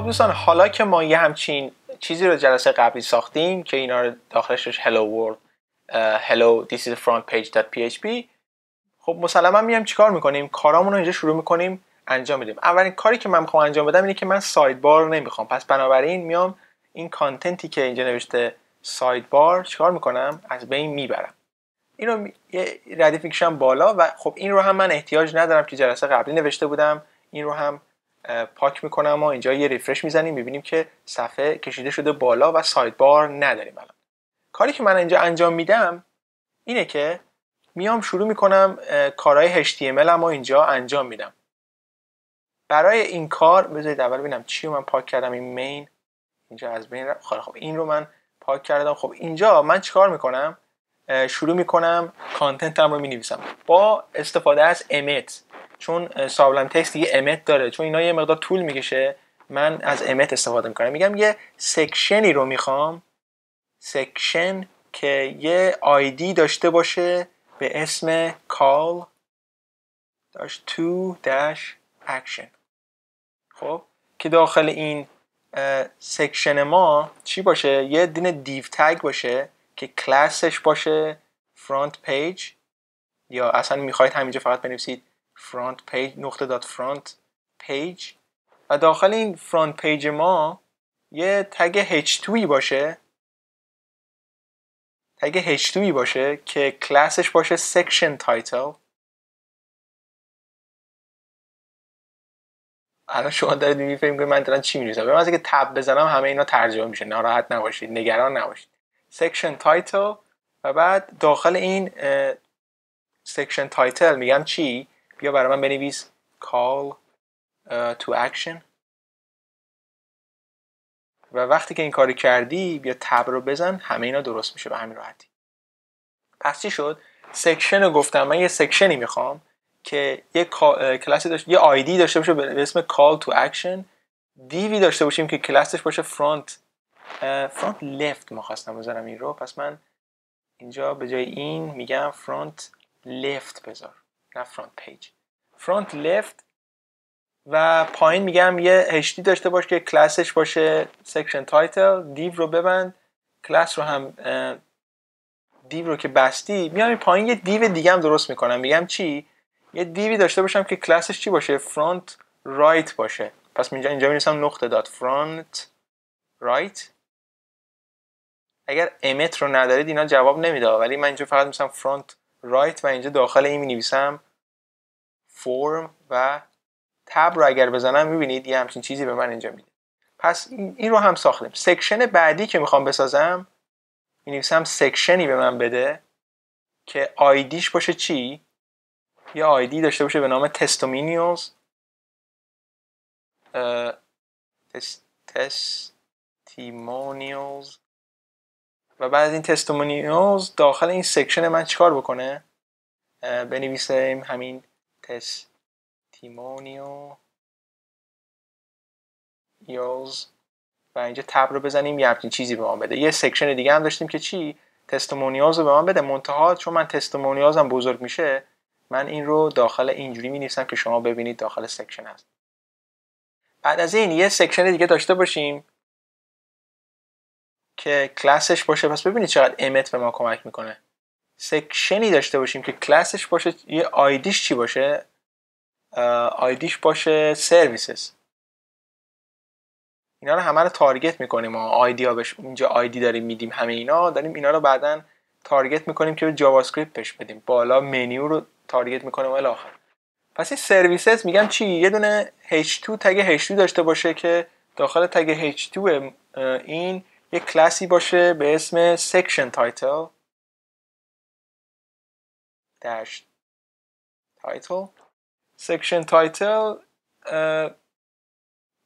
خب دوستان حالا که ما یه همچین چیزی رو جلسه قبلی ساختیم که اینا رو داخلش hello world hello this is front page .php خب مسلما میام چیکار میکنیم کارامون رو اینجا شروع میکنیم انجام میدیم اولین کاری که من میخوام انجام بدم اینه که من ساید بار نمیخوام پس بنابراین میام این کانتنتی که اینجا نوشته ساید بار چیکار میکنم از بین میبرم اینو یه ردیفیکشن بالا و خب این رو هم من احتیاج ندارم که جلسه قبلی نوشته بودم این رو هم پاک میکنم و اینجا یه ریفرش میزنیم میبینیم که صفحه کشیده شده بالا و سایت بار نداریم الان کاری که من اینجا انجام میدم اینه که میام شروع میکنم کارهای HTML اما اینجا انجام میدم برای این کار بذارید اول ببینم چی رو من پاک کردم این مین اینجا از بین خب،, خب این رو من پاک کردم خب اینجا من چیکار میکنم شروع میکنم کانتنتم رو مینویسم با استفاده از امت چون سابلم تکست یه امت داره چون اینا یه مقدار طول میکشه من از امت استفاده میکنم میگم یه سکشنی رو میخوام سکشن که یه آیدی داشته باشه به اسم کال داشت تو داش action خب که داخل این سکشن ما چی باشه یه دین دیو تگ باشه که کلاسش باشه فرانت پیج یا اصلا میخواید همینجا فقط بنویسید فرانت page نقطه دات فرانت پیج و داخل این فرانت پیج ما یه تگ h2 باشه تگ h2 باشه که کلاسش باشه section تایتل الان شما دارید میفهمید که من دارم چی می‌نویسم به که تب بزنم همه اینا ترجمه میشه ناراحت نباشید نگران نباشید section تایتل و بعد داخل این section تایتل میگم چی بیا برای من بنویس call uh, to action و وقتی که این کاری کردی بیا تب رو بزن همه اینا درست میشه به همین راحتی پس چی شد سکشن رو گفتم من یه سکشنی میخوام که یه کلاسی یه آیدی داشته باشه به اسم call to action دیوی داشته باشیم که کلاسش باشه فرانت فرانت لفت ما خواستم بذارم این رو پس من اینجا به جای این میگم فرانت لفت بذار نه فرانت پیج فرانت لفت و پایین میگم یه HD داشته باش که کلاسش باشه سکشن تایتل دیو رو ببند کلاس رو هم دیو رو که بستی میام پایین یه دیو دیگه هم درست میکنم میگم چی یه دیوی داشته باشم که کلاسش چی باشه فرانت رایت باشه پس اینجا اینجا میرسم نقطه داد فرانت رایت اگر امت رو ندارید اینا جواب نمیده ولی من اینجا فقط میسم فرانت رایت و اینجا داخل این می نویسم فرم و تب رو اگر بزنم می بینید یه همچین چیزی به من اینجا میده پس این رو هم ساختیم سکشن بعدی که میخوام بسازم می نویسم سکشنی به من بده که آیدیش باشه چی؟ یه آیدی داشته باشه به نام تستومینیوز و بعد از این تستمونیوز داخل این سکشن من چیکار بکنه بنویسیم همین تستیمونیو یوز و اینجا تب رو بزنیم یه همچین چیزی به من بده یه سکشن دیگه هم داشتیم که چی تستومونیاز رو به من بده منتها چون من هم بزرگ میشه من این رو داخل اینجوری می نیستم که شما ببینید داخل سکشن هست بعد از این یه سکشن دیگه داشته باشیم که کلاسش باشه پس ببینید چقدر امت به ما کمک میکنه سکشنی داشته باشیم که کلاسش باشه یه آیدیش چی باشه آیدیش باشه سرویسز اینا رو همه رو تارگت میکنیم ما آیدیا بش اینجا آیدی داریم میدیم همه اینا داریم اینا رو بعدا تارگت میکنیم که جاوا اسکریپت پش بدیم بالا منیو رو تارگت میکنیم الی آخر پس این سرویسز میگم چی یه دونه H2 تگ H2 داشته باشه که داخل تگ H2 این یه کلاسی باشه به اسم سکشن تایتل داش تایتل سیکشن تایتل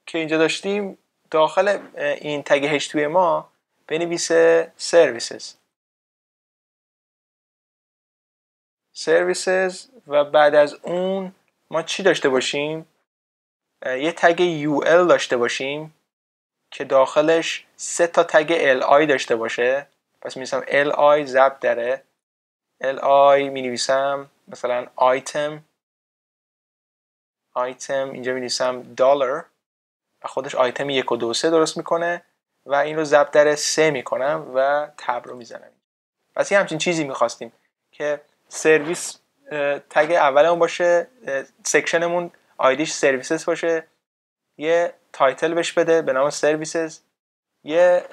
که اینجا داشتیم داخل این تگ توی ما بنویسه سرویسز سرویسز و بعد از اون ما چی داشته باشیم یه تگ UL داشته باشیم که داخلش سه تا تگ li داشته باشه پس می نویسم li دره داره li می نویسم مثلا آیتم آیتم اینجا می نویسم دلار و خودش آیتم یک و دو سه درست میکنه و این رو زب دره سه میکنم و تب رو میزنم پس یه همچین چیزی میخواستیم که سرویس تگ اولمون باشه سکشنمون آیدیش سرویسز باشه یه تایتل بهش بده به نام سرویسز یه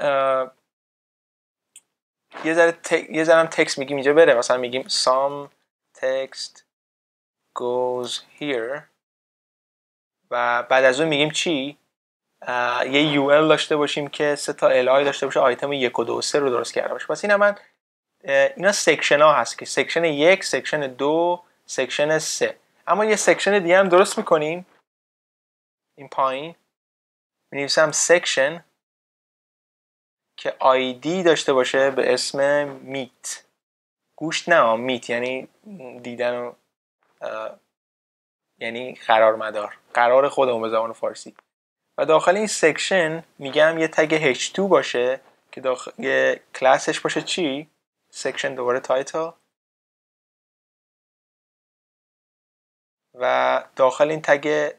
یه ذره یه ذره تکست میگیم اینجا بره مثلا میگیم some text goes here و بعد از اون میگیم چی یه یول داشته باشیم که سه تا ال داشته باشه آیتم یک و دو سه رو درست کرده باشه پس این من اینا سکشن ها هست که سکشن یک سکشن دو سکشن سه اما یه سکشن دیگه هم درست میکنیم این پایین می‌نویسم سکشن که آیدی داشته باشه به اسم میت گوشت نه میت یعنی دیدن و یعنی قرار مدار قرار خودمون به زبان فارسی و داخل این سکشن میگم یه تگ H2 باشه که داخل یه کلاسش باشه چی سکشن دوباره تایتل و داخل این تگ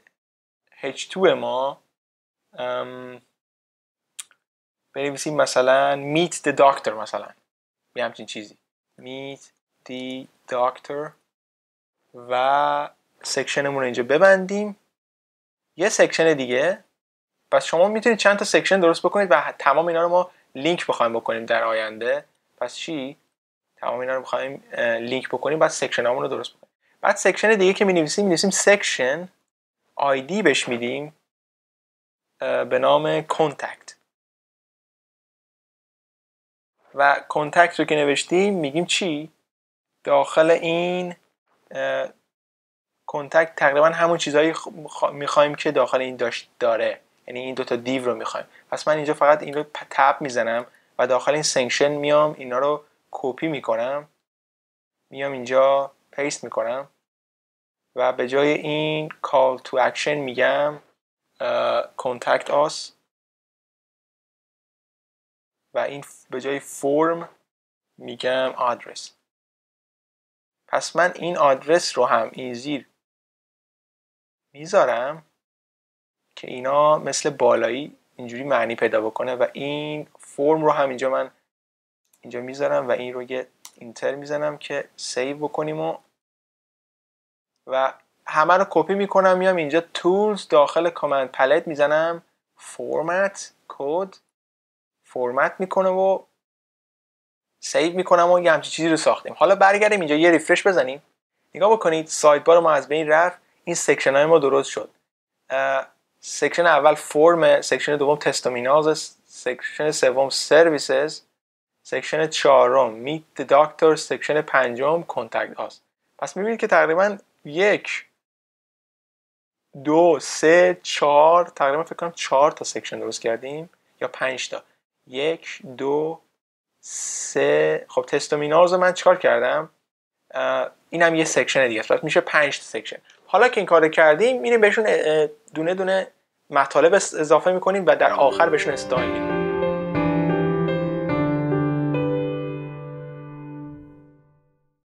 H2 ما بنویسیم مثلا meet the doctor مثلا یه همچین چیزی meet the doctor و سکشنمون رو اینجا ببندیم یه سکشن دیگه پس شما میتونید چند تا سکشن درست بکنید و تمام اینا رو ما لینک بخوایم بکنیم در آینده پس چی تمام اینا رو بخوایم لینک بکنیم بعد سکشن رو درست بکنیم بعد سکشن دیگه که می نویسیم می نویسیم سکشن آیدی بهش میدیم به نام کنتکت و کنتکت رو که نوشتیم میگیم چی؟ داخل این کنتکت تقریبا همون چیزهایی میخوایم که داخل این داشت داره یعنی این دوتا دیو رو میخوایم پس من اینجا فقط این رو تب میزنم و داخل این سنکشن میام اینا رو کپی میکنم میام اینجا پیست میکنم و به جای این کال تو اکشن میگم Uh, contact آس و این به جای فرم میگم آدرس پس من این آدرس رو هم این زیر میذارم که اینا مثل بالایی اینجوری معنی پیدا بکنه و این فرم رو هم اینجا من اینجا میذارم و این رو یه اینتر میزنم که سیو بکنیم و و همه رو کپی میکنم میام اینجا تولز داخل کامند پلت میزنم format کد فرمت میکنه و سیو میکنم و یه همچین چیزی رو ساختیم حالا برگردیم اینجا یه ریفرش بزنیم نگاه بکنید سایت بار ما از بین رفت این سکشن های ما درست شد سکشن اول فرم سکشن دوم تستومیناز سکشن سوم سرویسز سکشن چهارم میت داکتر سکشن پنجم کانتاکت هاست پس میبینید که تقریبا یک دو سه چهار تقریبا فکر کنم چهار تا سکشن درست کردیم یا پنج تا یک دو سه خب تستومیناز رو من چکار کردم این هم یه سکشن دیگه است میشه پنج تا سکشن حالا که این کار کردیم میریم بهشون دونه دونه مطالب اضافه میکنیم و در آخر بهشون استایل میدیم